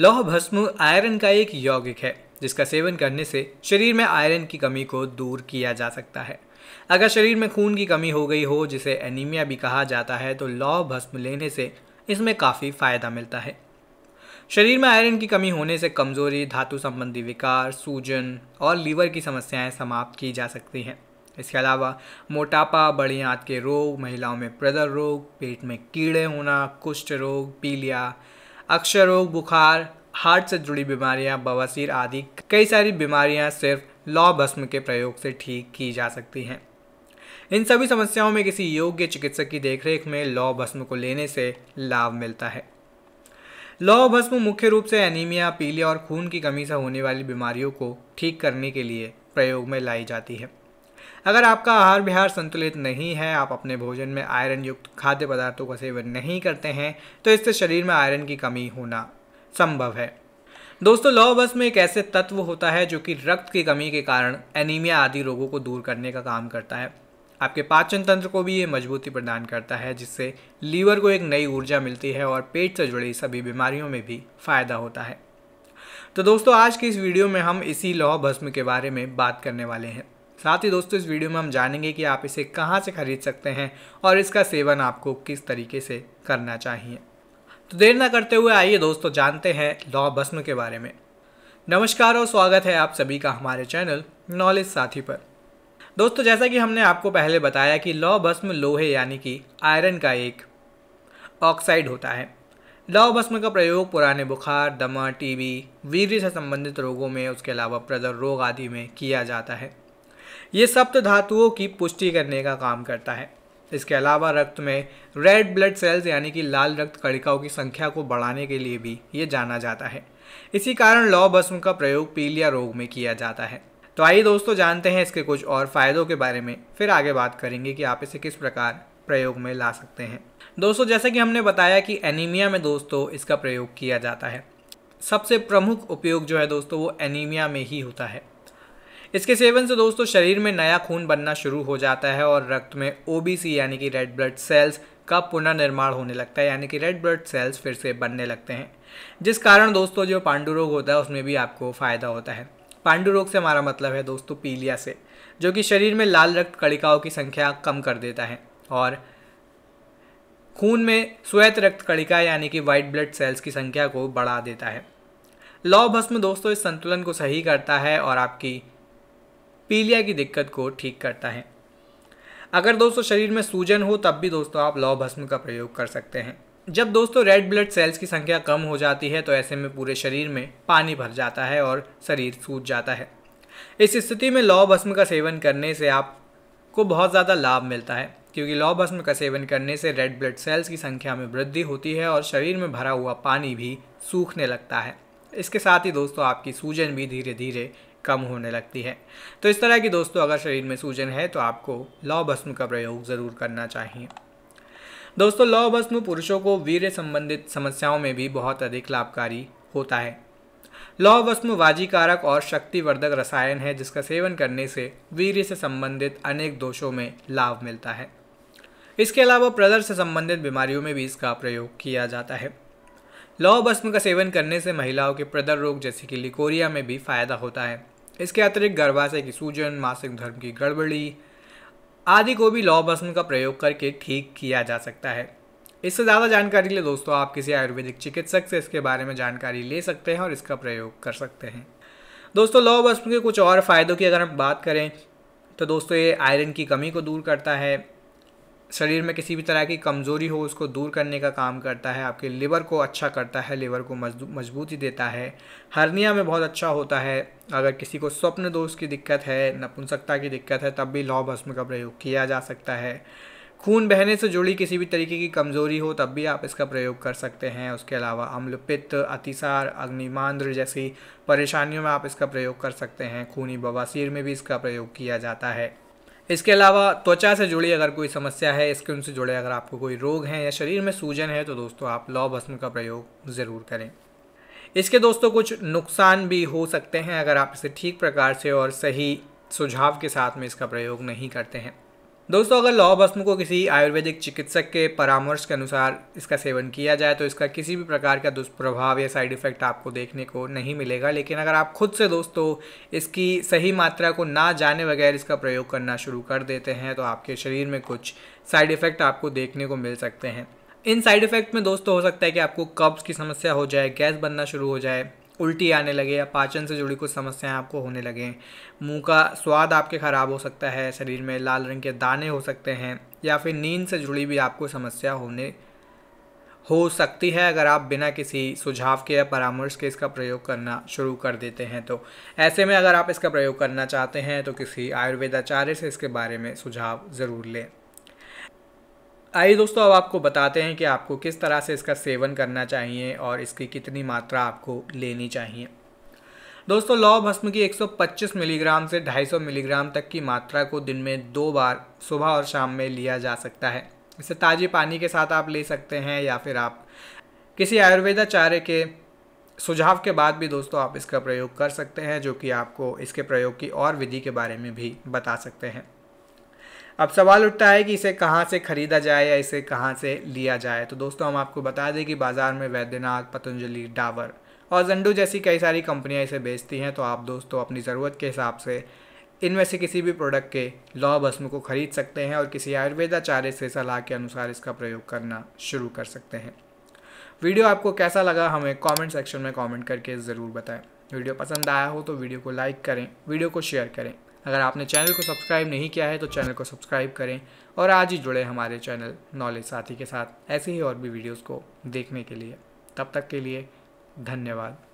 लौह भस्म आयरन का एक यौगिक है जिसका सेवन करने से शरीर में आयरन की कमी को दूर किया जा सकता है अगर शरीर में खून की कमी हो गई हो जिसे एनीमिया भी कहा जाता है तो लौह भस्म लेने से इसमें काफ़ी फायदा मिलता है शरीर में आयरन की कमी होने से कमजोरी धातु संबंधी विकार सूजन और लीवर की समस्याएं समाप्त की जा सकती हैं इसके अलावा मोटापा बड़ी आंत के रोग महिलाओं में प्रदर रोग पेट में कीड़े होना कुष्ठ रोग पीलिया अक्षर रोग बुखार हार्ट से जुड़ी बीमारियां, बवासीर आदि कई सारी बीमारियां सिर्फ लौ भस्म के प्रयोग से ठीक की जा सकती हैं इन सभी समस्याओं में किसी योग्य चिकित्सक की देखरेख में लौ भस्म को लेने से लाभ मिलता है लौ भस्म मुख्य रूप से एनीमिया पीलिया और खून की कमी से होने वाली बीमारियों को ठीक करने के लिए प्रयोग में लाई जाती है अगर आपका आहार विहार संतुलित नहीं है आप अपने भोजन में आयरन युक्त खाद्य पदार्थों का सेवन नहीं करते हैं तो इससे शरीर में आयरन की कमी होना संभव है दोस्तों लौ बस में एक ऐसे तत्व होता है जो कि रक्त की कमी के कारण एनीमिया आदि रोगों को दूर करने का काम करता है आपके पाचन तंत्र को भी ये मजबूती प्रदान करता है जिससे लीवर को एक नई ऊर्जा मिलती है और पेट से जुड़ी सभी बीमारियों में भी फायदा होता है तो दोस्तों आज की इस वीडियो में हम इसी लौह भस्म के बारे में बात करने वाले हैं साथ ही दोस्तों इस वीडियो में हम जानेंगे कि आप इसे कहाँ से खरीद सकते हैं और इसका सेवन आपको किस तरीके से करना चाहिए तो देर ना करते हुए आइए दोस्तों जानते हैं लौ भस्म के बारे में नमस्कार और स्वागत है आप सभी का हमारे चैनल नॉलेज साथी पर दोस्तों जैसा कि हमने आपको पहले बताया कि लौ भस्म लोहे यानी कि आयरन का एक ऑक्साइड होता है लौ भस्म का प्रयोग पुराने बुखार दमा टीबी वीर्य से संबंधित रोगों में उसके अलावा प्रदर रोग आदि में किया जाता है ये सप्त तो धातुओं की पुष्टि करने का काम करता है इसके अलावा रक्त में रेड ब्लड सेल्स यानी कि लाल रक्त कणिकाओं की संख्या को बढ़ाने के लिए भी ये जाना जाता है इसी कारण लौ भस्म का प्रयोग पीलिया रोग में किया जाता है तो आइए दोस्तों जानते हैं इसके कुछ और फ़ायदों के बारे में फिर आगे बात करेंगे कि आप इसे किस प्रकार प्रयोग में ला सकते हैं दोस्तों जैसा कि हमने बताया कि एनीमिया में दोस्तों इसका प्रयोग किया जाता है सबसे प्रमुख उपयोग जो है दोस्तों वो एनीमिया में ही होता है इसके सेवन से दोस्तों शरीर में नया खून बनना शुरू हो जाता है और रक्त में ओबीसी यानी कि रेड ब्लड सेल्स का पुनर्निर्माण होने लगता है यानी कि रेड ब्लड सेल्स फिर से बनने लगते हैं जिस कारण दोस्तों जो पांडु रोग होता है उसमें भी आपको फ़ायदा होता है पांडु रोग से हमारा मतलब है दोस्तों पीलिया से जो कि शरीर में लाल रक्त कणिकाओं की संख्या कम कर देता है और खून में श्वेत रक्त कणिका यानी कि वाइट ब्लड सेल्स की संख्या को बढ़ा देता है लौ भस्म दोस्तों इस संतुलन को सही करता है और आपकी पीलिया की दिक्कत को ठीक करता है अगर दोस्तों शरीर में सूजन हो तब भी दोस्तों आप लौ भस्म का प्रयोग कर सकते हैं जब दोस्तों रेड ब्लड सेल्स की संख्या कम हो जाती है तो ऐसे में पूरे शरीर में पानी भर जाता है और शरीर सूज जाता है इस स्थिति में लौ भस्म का सेवन करने से आपको बहुत ज़्यादा लाभ मिलता है क्योंकि लौ भस्म का सेवन करने से रेड ब्लड सेल्स की संख्या में वृद्धि होती है और शरीर में भरा हुआ पानी भी सूखने लगता है इसके साथ ही दोस्तों आपकी सूजन भी धीरे धीरे कम होने लगती है तो इस तरह की दोस्तों अगर शरीर में सूजन है तो आपको लौ भस्म का प्रयोग ज़रूर करना चाहिए दोस्तों लौ भस्म पुरुषों को वीर संबंधित समस्याओं में भी बहुत अधिक लाभकारी होता है लौ भस्म वाजीकारक और शक्तिवर्धक रसायन है जिसका सेवन करने से वीर से संबंधित अनेक दोषों में लाभ मिलता है इसके अलावा प्रदर से संबंधित बीमारियों में भी इसका प्रयोग किया जाता है लौ भस्म का सेवन करने से महिलाओं के प्रदर रोग जैसे कि लिकोरिया में भी फायदा होता है इसके अतिरिक्त गर्भाशय की सूजन मासिक धर्म की गड़बड़ी आदि को भी लौ भस्म का प्रयोग करके ठीक किया जा सकता है इससे ज़्यादा जानकारी के लिए दोस्तों आप किसी आयुर्वेदिक चिकित्सक से इसके बारे में जानकारी ले सकते हैं और इसका प्रयोग कर सकते हैं दोस्तों लौ भस्म के कुछ और फ़ायदों की अगर हम बात करें तो दोस्तों ये आयरन की कमी को दूर करता है शरीर में किसी भी तरह की कमज़ोरी हो उसको दूर करने का काम करता है आपके लिवर को अच्छा करता है लिवर को मजबूती देता है हरनिया में बहुत अच्छा होता है अगर किसी को स्वप्न दोष की दिक्कत है नपुंसकता की दिक्कत है तब भी लौ भस्म का प्रयोग किया जा सकता है खून बहने से जुड़ी किसी भी तरीके की कमज़ोरी हो तब भी आप इसका प्रयोग कर सकते हैं उसके अलावा अम्लपित्त अतिसार अग्निमांद्र जैसी परेशानियों में आप इसका प्रयोग कर सकते हैं खूनी बवासीर में भी इसका प्रयोग किया जाता है इसके अलावा त्वचा से जुड़ी अगर कोई समस्या है स्किन से जुड़े अगर आपको कोई रोग है या शरीर में सूजन है तो दोस्तों आप लौ भस्म का प्रयोग ज़रूर करें इसके दोस्तों कुछ नुकसान भी हो सकते हैं अगर आप इसे ठीक प्रकार से और सही सुझाव के साथ में इसका प्रयोग नहीं करते हैं दोस्तों अगर लौह भस्म को किसी आयुर्वेदिक चिकित्सक के परामर्श के अनुसार इसका सेवन किया जाए तो इसका किसी भी प्रकार का दुष्प्रभाव या साइड इफ़ेक्ट आपको देखने को नहीं मिलेगा लेकिन अगर आप खुद से दोस्तों इसकी सही मात्रा को ना जाने बगैर इसका प्रयोग करना शुरू कर देते हैं तो आपके शरीर में कुछ साइड इफ़ेक्ट आपको देखने को मिल सकते हैं इन साइड इफ़ेक्ट में दोस्तों हो सकता है कि आपको कब्ज़ की समस्या हो जाए गैस बनना शुरू हो जाए उल्टी आने लगे या पाचन से जुड़ी कुछ समस्याएं आपको होने लगें मुंह का स्वाद आपके ख़राब हो सकता है शरीर में लाल रंग के दाने हो सकते हैं या फिर नींद से जुड़ी भी आपको समस्या होने हो सकती है अगर आप बिना किसी सुझाव के या परामर्श के इसका प्रयोग करना शुरू कर देते हैं तो ऐसे में अगर आप इसका प्रयोग करना चाहते हैं तो किसी आयुर्वेदाचार्य से इसके बारे में सुझाव ज़रूर लें आइए दोस्तों अब आपको बताते हैं कि आपको किस तरह से इसका सेवन करना चाहिए और इसकी कितनी मात्रा आपको लेनी चाहिए दोस्तों लौ भस्म की 125 मिलीग्राम से 250 मिलीग्राम तक की मात्रा को दिन में दो बार सुबह और शाम में लिया जा सकता है इसे ताजे पानी के साथ आप ले सकते हैं या फिर आप किसी आयुर्वेदाचार्य के सुझाव के बाद भी दोस्तों आप इसका प्रयोग कर सकते हैं जो कि आपको इसके प्रयोग की और विधि के बारे में भी बता सकते हैं अब सवाल उठता है कि इसे कहाँ से ख़रीदा जाए या इसे कहाँ से लिया जाए तो दोस्तों हम आपको बता दें कि बाज़ार में वैद्यनाथ पतंजलि डाबर और जंडू जैसी कई सारी कंपनियाँ इसे बेचती हैं तो आप दोस्तों अपनी ज़रूरत के हिसाब से इनमें से किसी भी प्रोडक्ट के लौ भस्म को खरीद सकते हैं और किसी आयुर्वेदाचार्य से सलाह के अनुसार इसका प्रयोग करना शुरू कर सकते हैं वीडियो आपको कैसा लगा हमें कमेंट सेक्शन में कमेंट करके ज़रूर बताएं वीडियो पसंद आया हो तो वीडियो को लाइक करें वीडियो को शेयर करें अगर आपने चैनल को सब्सक्राइब नहीं किया है तो चैनल को सब्सक्राइब करें और आज ही जुड़े हमारे चैनल नॉलेज साथी के साथ ऐसे ही और भी वीडियोज़ को देखने के लिए तब तक के लिए धन्यवाद